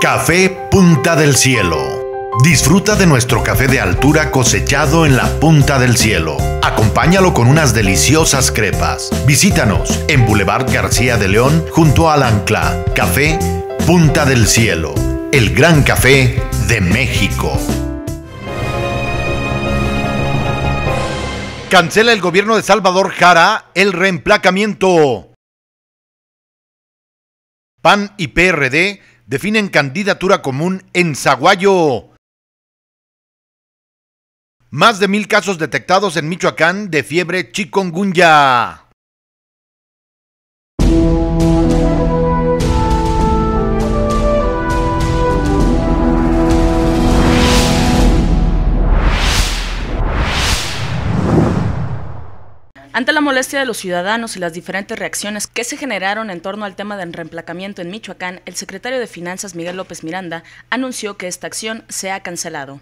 Café Punta del Cielo. Disfruta de nuestro café de altura cosechado en la Punta del Cielo. Acompáñalo con unas deliciosas crepas. Visítanos en Boulevard García de León junto al Ancla. Café Punta del Cielo. El gran café de México. Cancela el gobierno de Salvador Jara el reemplacamiento. PAN y PRD definen candidatura común en Zaguayo. Más de mil casos detectados en Michoacán de fiebre chikungunya. Ante la molestia de los ciudadanos y las diferentes reacciones que se generaron en torno al tema del reemplacamiento en Michoacán, el secretario de Finanzas Miguel López Miranda anunció que esta acción se ha cancelado.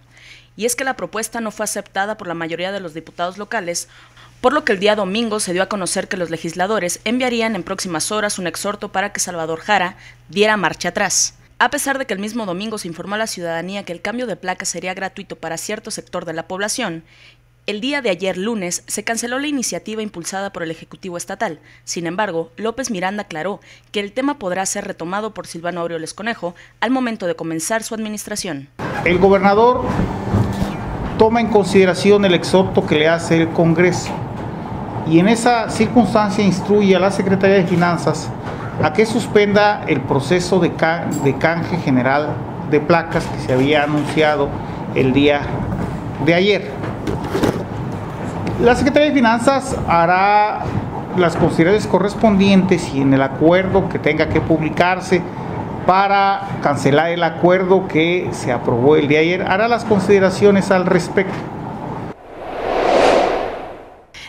Y es que la propuesta no fue aceptada por la mayoría de los diputados locales, por lo que el día domingo se dio a conocer que los legisladores enviarían en próximas horas un exhorto para que Salvador Jara diera marcha atrás. A pesar de que el mismo domingo se informó a la ciudadanía que el cambio de placa sería gratuito para cierto sector de la población el día de ayer lunes se canceló la iniciativa impulsada por el Ejecutivo Estatal. Sin embargo, López Miranda aclaró que el tema podrá ser retomado por Silvano Aureoles Conejo al momento de comenzar su administración. El gobernador toma en consideración el exhorto que le hace el Congreso y en esa circunstancia instruye a la Secretaría de Finanzas a que suspenda el proceso de, de canje general de placas que se había anunciado el día de ayer. La Secretaría de Finanzas hará las consideraciones correspondientes y en el acuerdo que tenga que publicarse para cancelar el acuerdo que se aprobó el día de ayer, hará las consideraciones al respecto.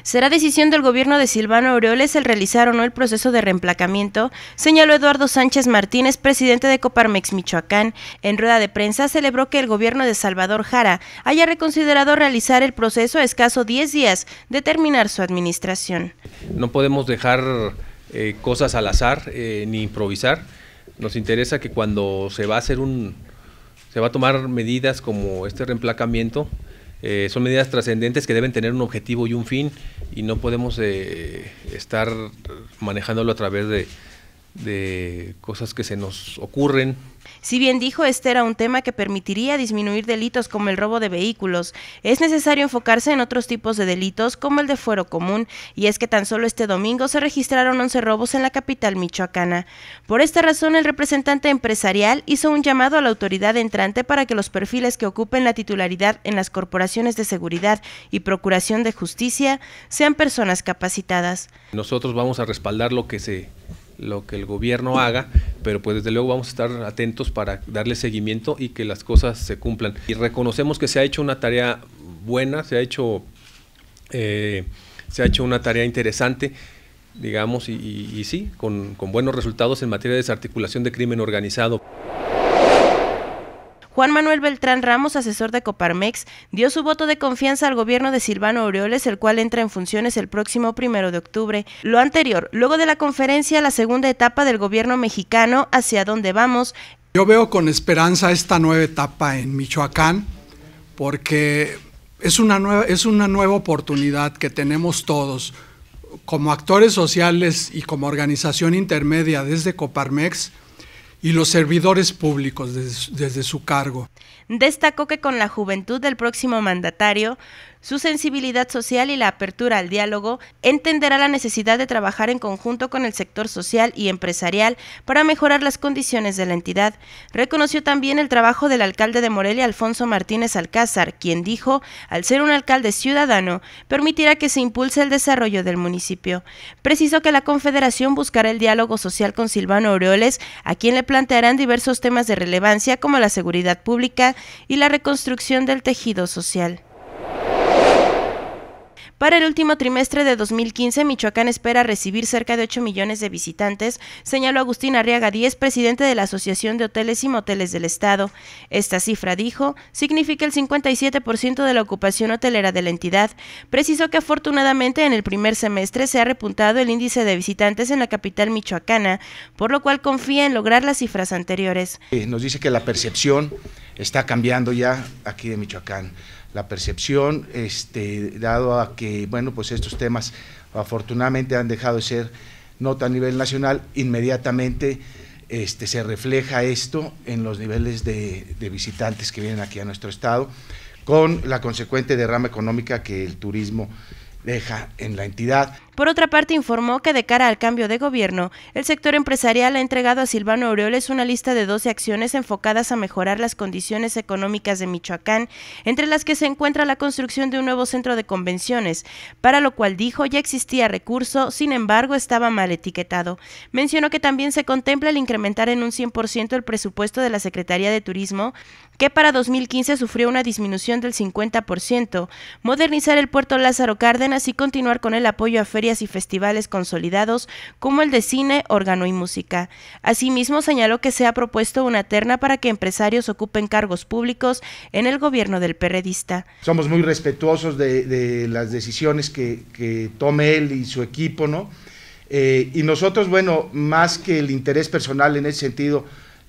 Será decisión del gobierno de Silvano Aureoles el realizar o no el proceso de reemplacamiento, señaló Eduardo Sánchez Martínez, presidente de Coparmex Michoacán. En rueda de prensa celebró que el gobierno de Salvador Jara haya reconsiderado realizar el proceso a escaso 10 días de terminar su administración. No podemos dejar eh, cosas al azar eh, ni improvisar. Nos interesa que cuando se va a hacer un, se va a tomar medidas como este reemplacamiento, eh, son medidas trascendentes que deben tener un objetivo y un fin y no podemos eh, estar manejándolo a través de, de cosas que se nos ocurren. Si bien dijo, este era un tema que permitiría disminuir delitos como el robo de vehículos, es necesario enfocarse en otros tipos de delitos como el de fuero común, y es que tan solo este domingo se registraron 11 robos en la capital michoacana. Por esta razón, el representante empresarial hizo un llamado a la autoridad entrante para que los perfiles que ocupen la titularidad en las corporaciones de seguridad y procuración de justicia sean personas capacitadas. Nosotros vamos a respaldar lo que se lo que el gobierno haga, pero pues desde luego vamos a estar atentos para darle seguimiento y que las cosas se cumplan. Y reconocemos que se ha hecho una tarea buena, se ha hecho, eh, se ha hecho una tarea interesante, digamos, y, sí, con buenos resultados en materia de desarticulación de crimen organizado. Juan Manuel Beltrán Ramos, asesor de Coparmex, dio su voto de confianza al gobierno de Silvano Aureoles, el cual entra en funciones el próximo primero de octubre. Lo anterior, luego de la conferencia, la segunda etapa del gobierno mexicano, hacia dónde vamos. Yo veo con esperanza esta nueva etapa en Michoacán, porque es una nueva, es una nueva oportunidad que tenemos todos como actores sociales y como organización intermedia desde Coparmex y los servidores públicos desde, su cargo. Destacó que con la juventud del próximo mandatario su sensibilidad social y la apertura al diálogo entenderá la necesidad de trabajar en conjunto con el sector social y empresarial para mejorar las condiciones de la entidad. Reconoció también el trabajo del alcalde de Morelia, Alfonso Martínez Alcázar, quien dijo, al ser un alcalde ciudadano, permitirá que se impulse el desarrollo del municipio. Precisó que la Confederación buscará el diálogo social con Silvano Aureoles, a quien le plantearán diversos temas de relevancia como la seguridad pública y la reconstrucción del tejido social. Para el último trimestre de 2015, Michoacán espera recibir cerca de 8 millones de visitantes, señaló Agustín Arriaga Díez, presidente de la Asociación de Hoteles y Moteles del Estado. Esta cifra, dijo, significa el 57% de la ocupación hotelera de la entidad. Precisó que afortunadamente en el primer semestre se ha repuntado el índice de visitantes en la capital michoacana, por lo cual confía en lograr las cifras anteriores. Eh, nos dice que la percepción está cambiando ya aquí de Michoacán la percepción, este, dado a que, bueno, pues estos temas afortunadamente han dejado de ser nota a nivel nacional, inmediatamente este, se refleja esto en los niveles de, de visitantes que vienen aquí a nuestro estado, con la consecuente derrama económica que el turismo deja en la entidad. Por otra parte, informó que de cara al cambio de gobierno, el sector empresarial ha entregado a Silvano Aureoles una lista de 12 acciones enfocadas a mejorar las condiciones económicas de Michoacán, entre las que se encuentra la construcción de un nuevo centro de convenciones, para lo cual dijo ya existía recurso, sin embargo estaba mal etiquetado. Mencionó que también se contempla el incrementar en un 100% el presupuesto de la Secretaría de Turismo que para 2015 sufrió una disminución del 50%, modernizar el puerto Lázaro Cárdenas y continuar con el apoyo a ferias y festivales consolidados como el de cine, órgano y música. Asimismo, señaló que se ha propuesto una terna para que empresarios ocupen cargos públicos en el gobierno del perredista. Somos muy respetuosos de, las decisiones que, tome él y su equipo, ¿no? Eh, y nosotros, bueno, más que el interés personal en ese sentido,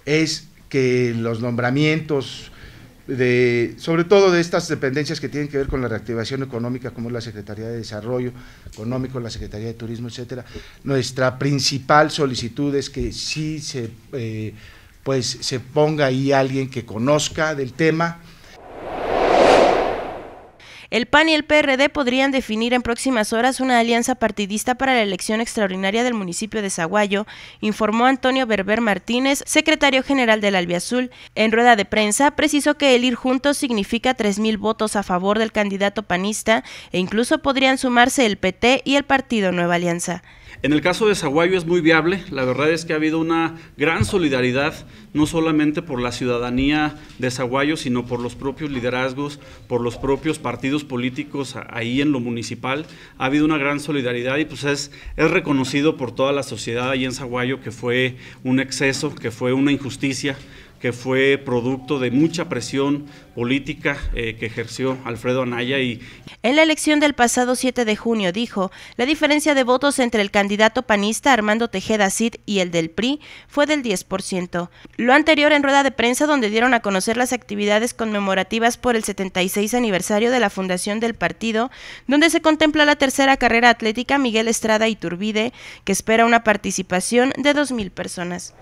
es que los nombramientos, de, sobre todo de estas dependencias que tienen que ver con la reactivación económica, como es la Secretaría de Desarrollo Económico, la Secretaría de Turismo, etcétera, nuestra principal solicitud es que sí se, eh, pues, se ponga ahí alguien que conozca del tema, el PAN y el PRD podrían definir en próximas horas una alianza partidista para la elección extraordinaria del municipio de Zaguayo, informó Antonio Berber Martínez, secretario general del Albiazul. En rueda de prensa precisó que el ir juntos significa 3.000 votos a favor del candidato panista e incluso podrían sumarse el PT y el Partido Nueva Alianza. En el caso de Zaguayo es muy viable, la verdad es que ha habido una gran solidaridad, no solamente por la ciudadanía de Zaguayo, sino por los propios liderazgos, por los propios partidos políticos ahí en lo municipal. Ha habido una gran solidaridad y pues es, reconocido por toda la sociedad ahí en Zaguayo que fue un exceso, que fue una injusticia, que fue producto de mucha presión política eh, que ejerció Alfredo Anaya. Y... En la elección del pasado 7 de junio, dijo, la diferencia de votos entre el candidato panista Armando Tejeda Cid y el del PRI fue del 10%. Lo anterior en rueda de prensa donde dieron a conocer las actividades conmemorativas por el 76 aniversario de la fundación del partido, donde se contempla la tercera carrera atlética Miguel Estrada y Turbide, que espera una participación de 2.000 personas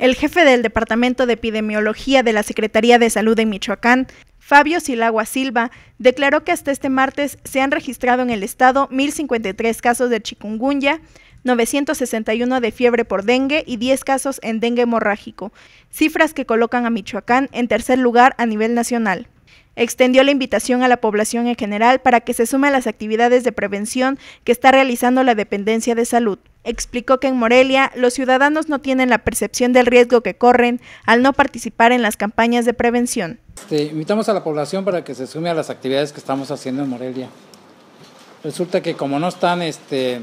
el jefe del Departamento de Epidemiología de la Secretaría de Salud de Michoacán, Fabio Silagua Silva, declaró que hasta este martes se han registrado en el estado 1.053 casos de chikungunya, 961 de fiebre por dengue y 10 casos en dengue hemorrágico, cifras que colocan a Michoacán en tercer lugar a nivel nacional. Extendió la invitación a la población en general para que se sume a las actividades de prevención que está realizando la Dependencia de Salud. Explicó que en Morelia los ciudadanos no tienen la percepción del riesgo que corren al no participar en las campañas de prevención. invitamos a la población para que se sume a las actividades que estamos haciendo en Morelia. Resulta que como no están este,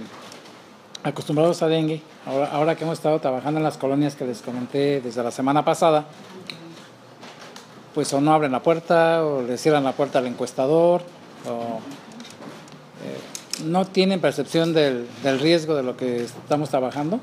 acostumbrados a dengue, ahora, ahora que hemos estado trabajando en las colonias que les comenté desde la semana pasada, pues o no abren la puerta, o le cierran la puerta al encuestador, o no tienen percepción del, del riesgo de lo que estamos trabajando.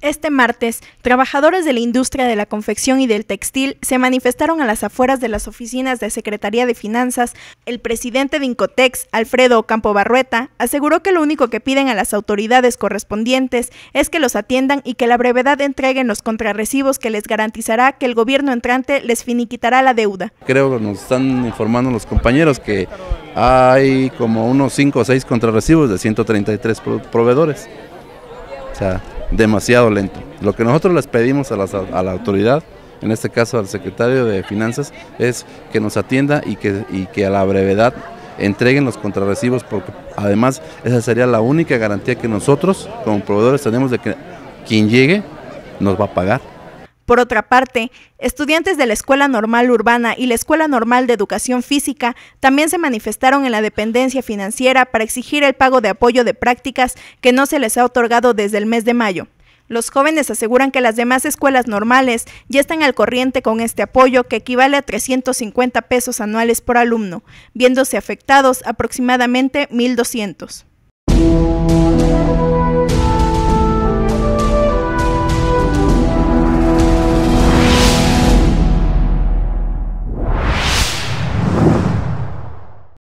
Este martes, trabajadores de la industria de la confección y del textil se manifestaron a las afueras de las oficinas de Secretaría de Finanzas. El presidente de Incotex, Alfredo Campo Barrueta, aseguró que lo único que piden a las autoridades correspondientes es que los atiendan y que la brevedad entreguen los contrarrecibos que les garantizará que el gobierno entrante les finiquitará la deuda. Creo que nos están informando los compañeros que hay como unos 5 o 6 contrarrecibos de 133 proveedores. O demasiado lento. Lo que nosotros les pedimos a la, autoridad, en este caso al secretario de Finanzas, es que nos atienda y que, y que a la brevedad entreguen los contrarrecibos, porque además esa sería la única garantía que nosotros como proveedores tenemos de que quien llegue nos va a pagar. Por otra parte, estudiantes de la Escuela Normal Urbana y la Escuela Normal de Educación Física también se manifestaron en la dependencia financiera para exigir el pago de apoyo de prácticas que no se les ha otorgado desde el mes de mayo. Los jóvenes aseguran que las demás escuelas normales ya están al corriente con este apoyo que equivale a 350 pesos anuales por alumno, viéndose afectados aproximadamente 1.200.